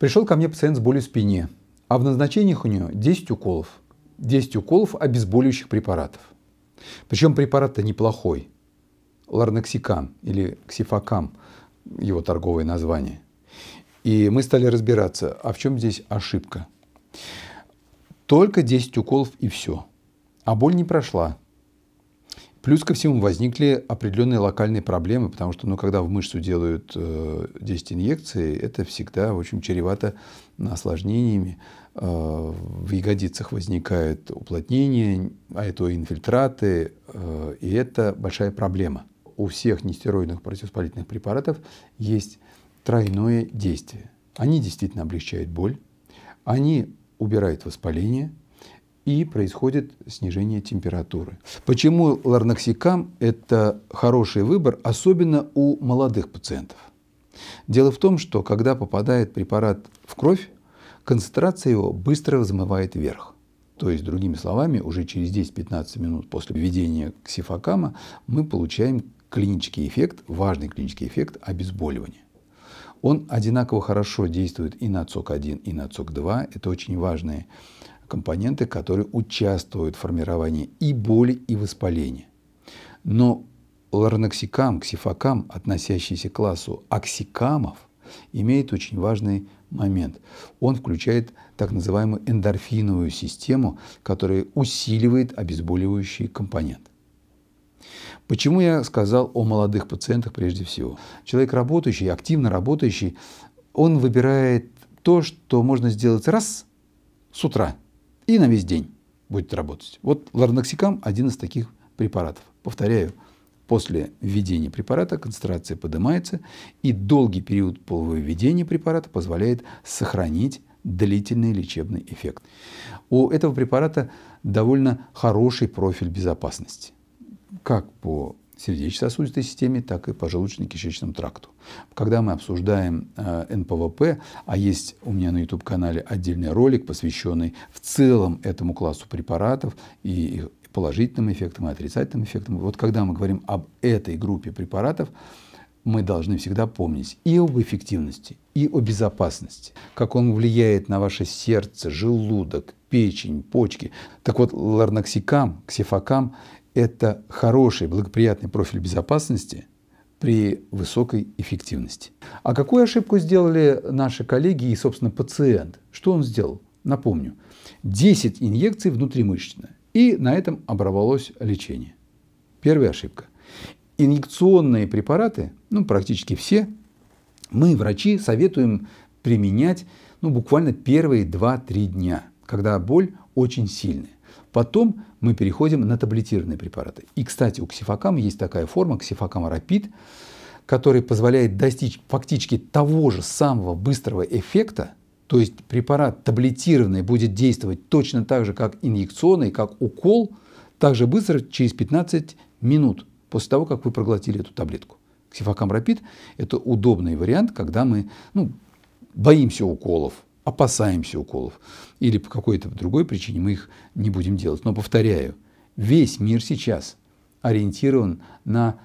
Пришел ко мне пациент с болью в спине, а в назначениях у нее 10 уколов. 10 уколов обезболивающих препаратов. Причем препарат-то неплохой. Ларнексикам или ксифакам, его торговое название. И мы стали разбираться, а в чем здесь ошибка. Только 10 уколов и все. А боль не прошла. Плюс ко всему возникли определенные локальные проблемы, потому что, ну, когда в мышцу делают э, 10 инъекций, это всегда очень чревато осложнениями. Э, в ягодицах возникает уплотнение, а это инфильтраты, э, и это большая проблема. У всех нестероидных противовоспалительных препаратов есть тройное действие. Они действительно облегчают боль, они убирают воспаление – и происходит снижение температуры. Почему ларноксикам – это хороший выбор, особенно у молодых пациентов? Дело в том, что когда попадает препарат в кровь, концентрация его быстро взмывает вверх. То есть, другими словами, уже через 10-15 минут после введения ксифокама мы получаем клинический эффект, важный клинический эффект обезболивания. Он одинаково хорошо действует и на ЦОК-1, и на ЦОК-2. Это очень важные компоненты, которые участвуют в формировании и боли, и воспаления. Но ларноксикам, ксифакам, относящийся к классу оксикамов, имеет очень важный момент. Он включает так называемую эндорфиновую систему, которая усиливает обезболивающий компонент. Почему я сказал о молодых пациентах прежде всего? Человек работающий, активно работающий, он выбирает то, что можно сделать раз с утра – и на весь день будет работать. Вот ларноксикам один из таких препаратов. Повторяю, после введения препарата концентрация поднимается, и долгий период полового введения препарата позволяет сохранить длительный лечебный эффект. У этого препарата довольно хороший профиль безопасности, как по сердечно-сосудистой системе, так и по желудочно кишечному тракту. Когда мы обсуждаем э, НПВП, а есть у меня на YouTube-канале отдельный ролик, посвященный в целом этому классу препаратов и их положительным эффектам и отрицательным эффектам. Вот когда мы говорим об этой группе препаратов, мы должны всегда помнить и об эффективности, и о безопасности, как он влияет на ваше сердце, желудок, печень, почки. Так вот, ларноксикам, ксифакам – это хороший, благоприятный профиль безопасности при высокой эффективности. А какую ошибку сделали наши коллеги и, собственно, пациент? Что он сделал? Напомню, 10 инъекций внутримышечно. И на этом оборвалось лечение. Первая ошибка. Инъекционные препараты, ну, практически все, мы, врачи, советуем применять ну, буквально первые 2-3 дня, когда боль очень сильная. Потом мы переходим на таблетированные препараты. И, кстати, у ксифокама есть такая форма, Ксифакам рапид, который позволяет достичь фактически того же самого быстрого эффекта, то есть препарат таблетированный будет действовать точно так же, как инъекционный, как укол, так же быстро через 15 минут после того, как вы проглотили эту таблетку. Ксифакам рапид – это удобный вариант, когда мы ну, боимся уколов, опасаемся уколов. Или по какой-то другой причине мы их не будем делать. Но повторяю, весь мир сейчас ориентирован на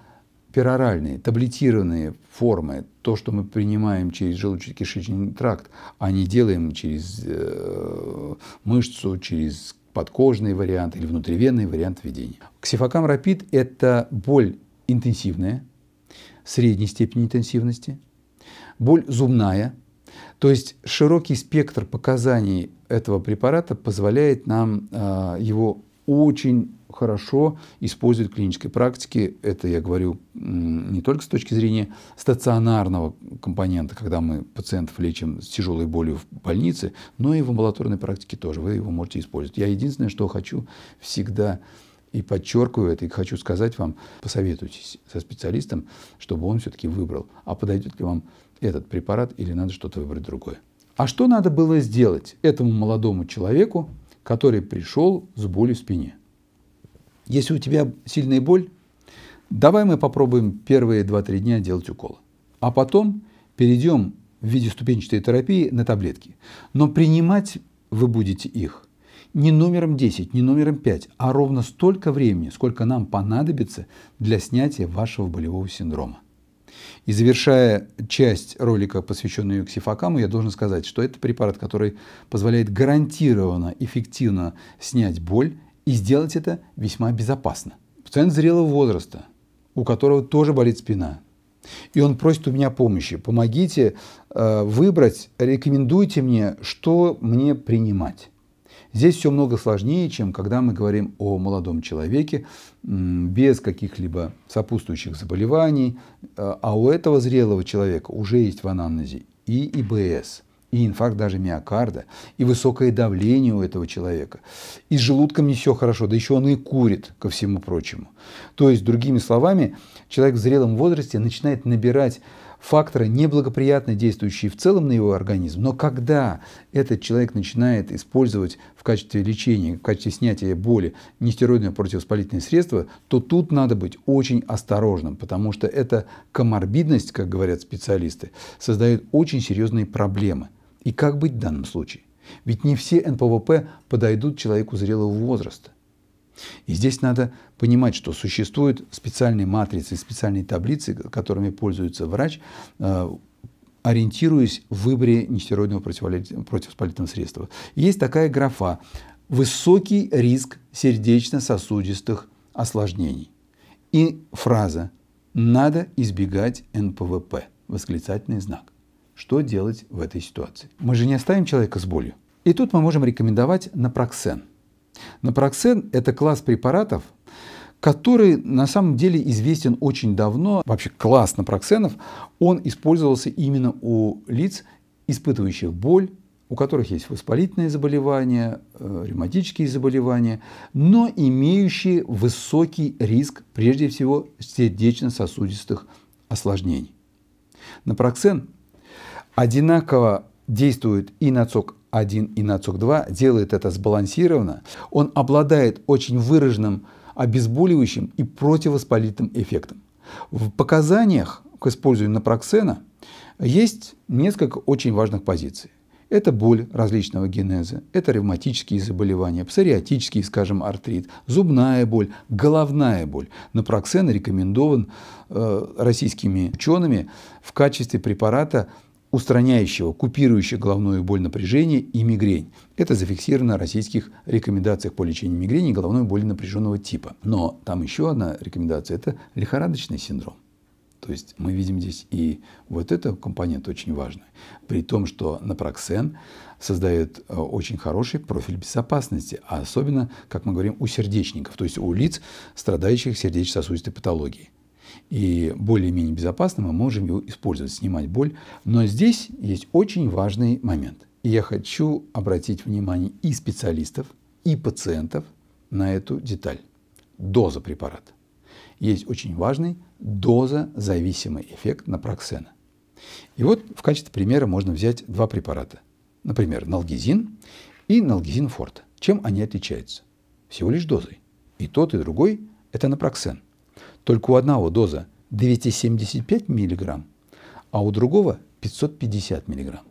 пероральные, таблетированные формы, то, что мы принимаем через желудочно-кишечный тракт, а не делаем через э, мышцу, через подкожный вариант или внутривенный вариант введения. Ксифокам рапид – это боль интенсивная, средней степени интенсивности, боль зубная – то есть широкий спектр показаний этого препарата позволяет нам э, его очень хорошо использовать в клинической практике. Это я говорю не только с точки зрения стационарного компонента, когда мы пациентов лечим с тяжелой болью в больнице, но и в амбулаторной практике тоже. Вы его можете использовать. Я единственное, что хочу всегда и подчеркиваю это, и хочу сказать вам, посоветуйтесь со специалистом, чтобы он все-таки выбрал, а подойдет ли вам этот препарат или надо что-то выбрать другое. А что надо было сделать этому молодому человеку, который пришел с болью в спине? Если у тебя сильная боль, давай мы попробуем первые 2-3 дня делать уколы. А потом перейдем в виде ступенчатой терапии на таблетки. Но принимать вы будете их не номером 10, не номером 5, а ровно столько времени, сколько нам понадобится для снятия вашего болевого синдрома. И завершая часть ролика, посвященную ксифакаму, я должен сказать, что это препарат, который позволяет гарантированно, эффективно снять боль и сделать это весьма безопасно. Пациент зрелого возраста, у которого тоже болит спина, и он просит у меня помощи. Помогите э, выбрать, рекомендуйте мне, что мне принимать. Здесь все много сложнее, чем когда мы говорим о молодом человеке без каких-либо сопутствующих заболеваний, а у этого зрелого человека уже есть в анамнезе и ИБС, и инфаркт даже миокарда, и высокое давление у этого человека. И с желудком не все хорошо, да еще он и курит, ко всему прочему. То есть, другими словами, человек в зрелом возрасте начинает набирать факторы, неблагоприятно действующие в целом на его организм, но когда этот человек начинает использовать в качестве лечения, в качестве снятия боли нестероидные противовоспалительные средства, то тут надо быть очень осторожным, потому что эта коморбидность, как говорят специалисты, создает очень серьезные проблемы. И как быть в данном случае? Ведь не все НПВП подойдут человеку зрелого возраста. И здесь надо понимать, что существуют специальные матрицы, специальные таблицы, которыми пользуется врач, э, ориентируясь в выборе нестероидного противовоспалительного средства. Есть такая графа – высокий риск сердечно-сосудистых осложнений. И фраза «надо избегать НПВП» – восклицательный знак. Что делать в этой ситуации? Мы же не оставим человека с болью. И тут мы можем рекомендовать напроксен – Напроксен – это класс препаратов, который на самом деле известен очень давно. Вообще класс напроксенов, он использовался именно у лиц, испытывающих боль, у которых есть воспалительные заболевания, э, ревматические заболевания, но имеющие высокий риск, прежде всего, сердечно-сосудистых осложнений. Напроксен одинаково действует и на цок НАЦОК-1 и НАЦОК-2 делает это сбалансированно, он обладает очень выраженным обезболивающим и противовоспалительным эффектом. В показаниях к использованию напроксена есть несколько очень важных позиций. Это боль различного генеза, это ревматические заболевания, псориатический, скажем, артрит, зубная боль, головная боль. Напроксен рекомендован э, российскими учеными в качестве препарата устраняющего, купирующего головную боль напряжение и мигрень. Это зафиксировано в российских рекомендациях по лечению мигрени и головной боли напряженного типа. Но там еще одна рекомендация – это лихорадочный синдром. То есть мы видим здесь и вот этот компонент очень важный. При том, что напроксен создает э, очень хороший профиль безопасности, а особенно, как мы говорим, у сердечников, то есть у лиц, страдающих сердечно-сосудистой патологией и более-менее безопасно мы можем его использовать, снимать боль. Но здесь есть очень важный момент. И я хочу обратить внимание и специалистов, и пациентов на эту деталь. Доза препарата. Есть очень важный дозозависимый эффект напроксена. И вот в качестве примера можно взять два препарата. Например, налгизин и налгизин Форта. Чем они отличаются? Всего лишь дозой. И тот, и другой – это напроксен. Только у одного доза 275 мг, а у другого 550 мг.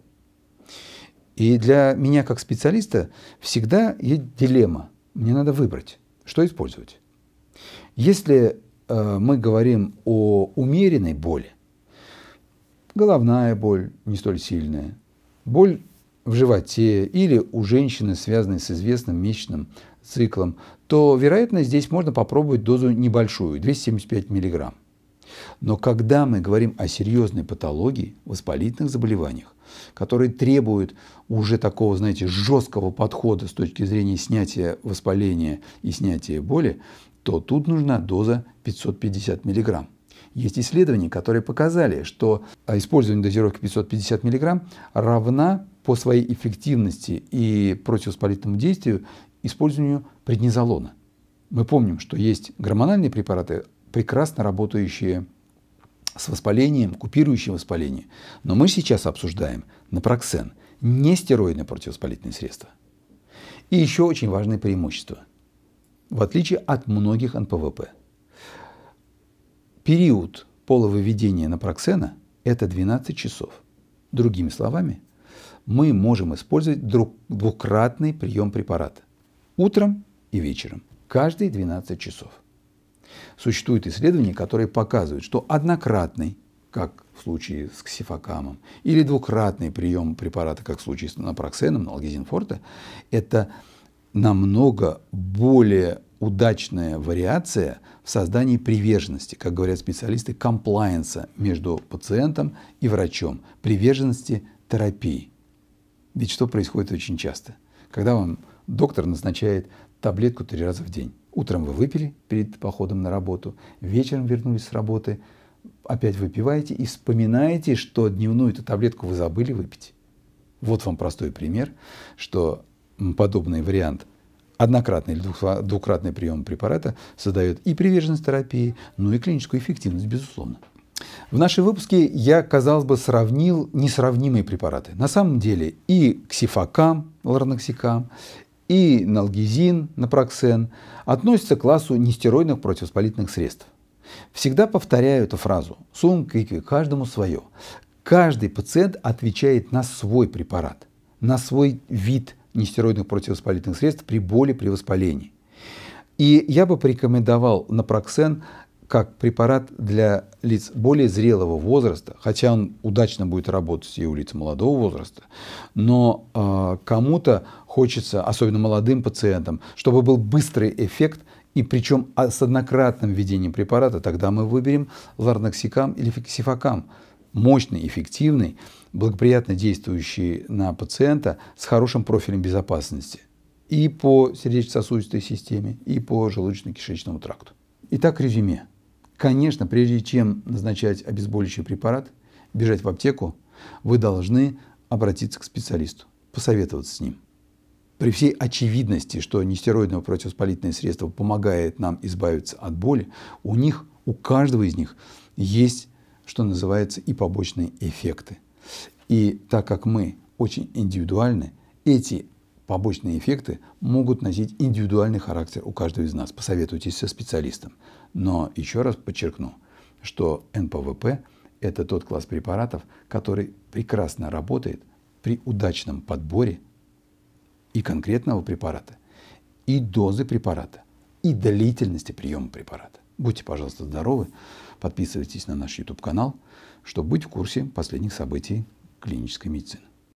И для меня как специалиста всегда есть дилемма. Мне надо выбрать, что использовать. Если э, мы говорим о умеренной боли, головная боль не столь сильная, боль в животе или у женщины, связанной с известным месячным циклом, то, вероятно, здесь можно попробовать дозу небольшую, 275 миллиграмм. Но когда мы говорим о серьезной патологии, воспалительных заболеваниях, которые требуют уже такого, знаете, жесткого подхода с точки зрения снятия воспаления и снятия боли, то тут нужна доза 550 миллиграмм. Есть исследования, которые показали, что использование дозировки 550 миллиграмм равна по своей эффективности и противовоспалительному действию использованию преднизолона. Мы помним, что есть гормональные препараты, прекрасно работающие с воспалением, купирующие воспаление. Но мы сейчас обсуждаем напроксен, нестероидное противовоспалительное средство. И еще очень важное преимущество, в отличие от многих НПВП. Период половыведения напроксена – это 12 часов. Другими словами, мы можем использовать двукратный прием препарата – Утром и вечером. Каждые 12 часов. Существуют исследования, которые показывают, что однократный, как в случае с ксифокамом, или двукратный прием препарата, как в случае с напроксеном, налгезин это намного более удачная вариация в создании приверженности, как говорят специалисты, комплайенса между пациентом и врачом, приверженности терапии. Ведь что происходит очень часто? Когда вам Доктор назначает таблетку три раза в день. Утром вы выпили перед походом на работу, вечером вернулись с работы, опять выпиваете и вспоминаете, что дневную эту таблетку вы забыли выпить. Вот вам простой пример, что подобный вариант однократный или двукратный прием препарата создает и приверженность терапии, ну и клиническую эффективность, безусловно. В нашей выпуске я, казалось бы, сравнил несравнимые препараты. На самом деле и ксифакам, ларноксикам, и налгезин, напроксен, относятся к классу нестероидных противоспалительных средств. Всегда повторяю эту фразу. Сум кикви, каждому свое. Каждый пациент отвечает на свой препарат, на свой вид нестероидных противовоспалительных средств при боли, при воспалении. И я бы порекомендовал напроксен как препарат для лиц более зрелого возраста, хотя он удачно будет работать и у лиц молодого возраста, но э, кому-то хочется, особенно молодым пациентам, чтобы был быстрый эффект, и причем а, с однократным введением препарата, тогда мы выберем ларноксикам или фиксифакам. Мощный, эффективный, благоприятно действующий на пациента с хорошим профилем безопасности и по сердечно-сосудистой системе, и по желудочно-кишечному тракту. Итак, резюме. Конечно, прежде чем назначать обезболивающий препарат, бежать в аптеку, вы должны обратиться к специалисту, посоветоваться с ним. При всей очевидности, что нестероидное противовоспалительное средство помогает нам избавиться от боли, у них, у каждого из них есть, что называется, и побочные эффекты. И так как мы очень индивидуальны, эти побочные эффекты могут носить индивидуальный характер у каждого из нас. Посоветуйтесь со специалистом. Но еще раз подчеркну, что НПВП – это тот класс препаратов, который прекрасно работает при удачном подборе и конкретного препарата, и дозы препарата, и длительности приема препарата. Будьте, пожалуйста, здоровы, подписывайтесь на наш YouTube-канал, чтобы быть в курсе последних событий клинической медицины.